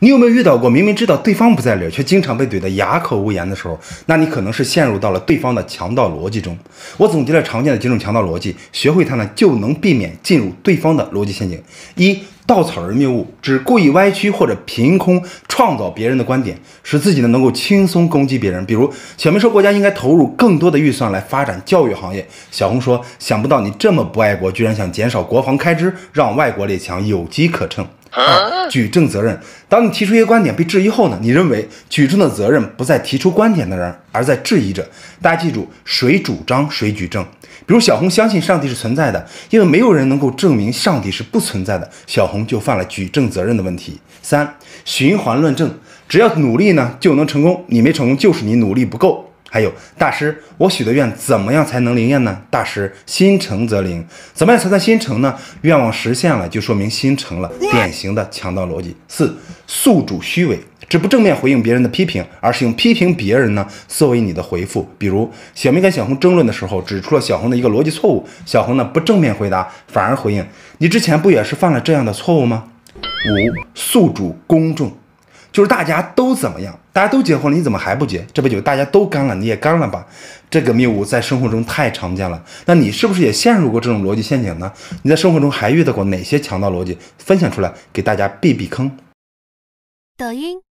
你有没有遇到过明明知道对方不在理，儿，却经常被怼得哑口无言的时候？那你可能是陷入到了对方的强盗逻辑中。我总结了常见的几种强盗逻辑，学会它呢，就能避免进入对方的逻辑陷阱。一、稻草人谬误，只故意歪曲或者凭空创造别人的观点，使自己呢能够轻松攻击别人。比如，小明说国家应该投入更多的预算来发展教育行业，小红说，想不到你这么不爱国，居然想减少国防开支，让外国列强有机可乘。二、举证责任，当你提出一个观点被质疑后呢？你认为举证的责任不在提出观点的人，而在质疑者。大家记住，谁主张谁举证。比如小红相信上帝是存在的，因为没有人能够证明上帝是不存在的，小红就犯了举证责任的问题。三、循环论证，只要努力呢就能成功，你没成功就是你努力不够。还有大师，我许的愿怎么样才能灵验呢？大师，心诚则灵，怎么样才算心诚呢？愿望实现了就说明心诚了，典型的强盗逻辑。四，宿主虚伪，只不正面回应别人的批评，而是用批评别人呢作为你的回复。比如小明跟小红争论的时候，指出了小红的一个逻辑错误，小红呢不正面回答，反而回应，你之前不也是犯了这样的错误吗？五，宿主公众。就是大家都怎么样，大家都结婚了，你怎么还不结？这杯酒大家都干了，你也干了吧？这个谬误在生活中太常见了。那你是不是也陷入过这种逻辑陷阱呢？你在生活中还遇到过哪些强盗逻辑？分享出来给大家避避坑。抖音。